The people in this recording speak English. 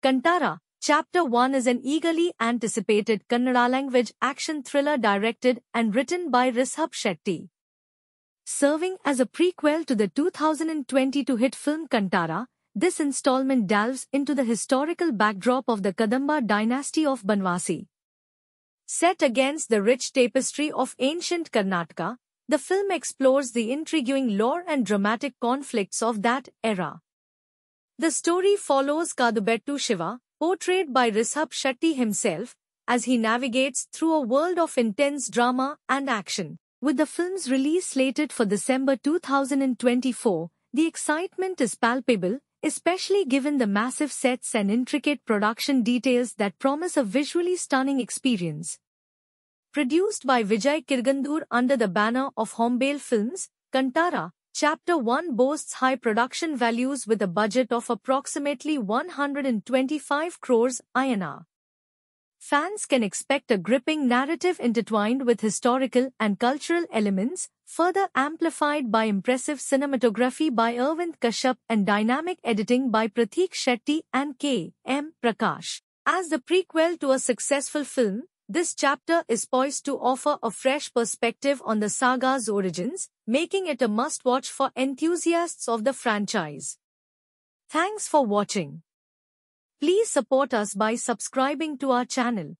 Kantara, Chapter 1 is an eagerly anticipated Kannada language action thriller directed and written by Rishabh Shetty. Serving as a prequel to the 2022 hit film Kantara, this installment delves into the historical backdrop of the Kadamba dynasty of Banwasi. Set against the rich tapestry of ancient Karnataka, the film explores the intriguing lore and dramatic conflicts of that era. The story follows Kadubettu Shiva, portrayed by Rishabh Shetty himself, as he navigates through a world of intense drama and action. With the film's release slated for December 2024, the excitement is palpable, especially given the massive sets and intricate production details that promise a visually stunning experience. Produced by Vijay Kirgandur under the banner of Hombale Films, Kantara, Chapter 1 boasts high production values with a budget of approximately 125 crores INR. Fans can expect a gripping narrative intertwined with historical and cultural elements, further amplified by impressive cinematography by Irvind Kashyap and dynamic editing by Pratik Shetty and K. M. Prakash. As the prequel to a successful film, this chapter is poised to offer a fresh perspective on the saga's origins, making it a must-watch for enthusiasts of the franchise. Thanks for watching. Please support us by subscribing to our channel